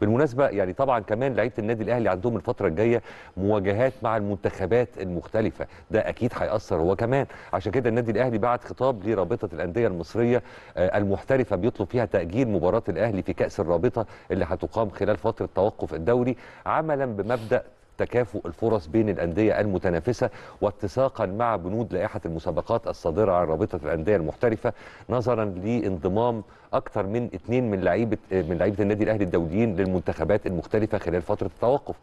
بالمناسبه يعني طبعا كمان لعيبه النادي الاهلي عندهم الفتره الجايه مواجهات مع المنتخبات المختلفه ده اكيد هياثر هو كمان عشان كده النادي الاهلي بعت خطاب لرابطه الانديه المصريه آه، المحترفه بيطلب فيها تاجيل مباراه الاهلي في كاس الرابطه اللي هتقام خلال فتره توقف الدوري عملا بمبدا تكافؤ الفرص بين الأندية المتنافسة واتساقا مع بنود لائحة المسابقات الصادرة عن رابطة الأندية المحترفة نظرا لانضمام أكثر من اثنين من لعيبة من لعيبة النادي الأهلي الدوليين للمنتخبات المختلفة خلال فترة التوقف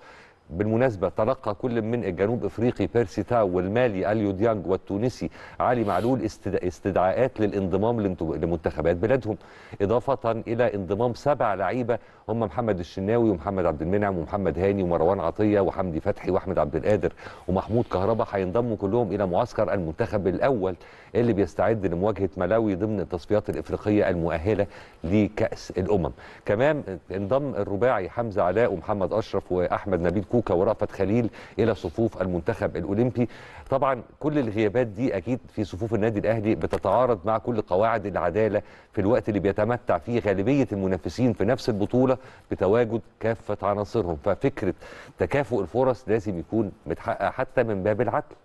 بالمناسبة تلقى كل من الجنوب افريقي بيرسي تاو والمالي اليو ديانج والتونسي علي معلول استدعاءات للانضمام لمنتخبات بلادهم اضافة الى انضمام سبع لعيبة هم محمد الشناوي ومحمد عبد المنعم ومحمد هاني ومروان عطية وحمدي فتحي واحمد عبد القادر ومحمود كهربا هينضموا كلهم الى معسكر المنتخب الاول اللي بيستعد لمواجهة ملاوي ضمن التصفيات الافريقية المؤهلة لكأس الامم كمان انضم الرباعي حمزة علاء ومحمد اشرف واحمد نبيل كوكا ورأفت خليل إلى صفوف المنتخب الأولمبي طبعا كل الغيابات دي أكيد في صفوف النادي الأهلي بتتعارض مع كل قواعد العدالة في الوقت اللي بيتمتع فيه غالبية المنافسين في نفس البطولة بتواجد كافة عناصرهم ففكرة تكافؤ الفرص لازم يكون متحقق حتى من باب العدل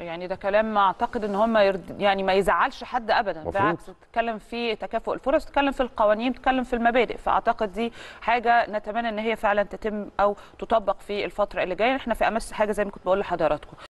يعني ده كلام اعتقد ان هم يرد يعني ما يزعلش حد ابدا مفروض. بالعكس تتكلم في تكافؤ الفرص تتكلم في القوانين تتكلم في المبادئ فاعتقد دي حاجه نتمنى ان هي فعلا تتم او تطبق في الفتره اللي جايه احنا في امس حاجه زي ما كنت بقول لحضراتكم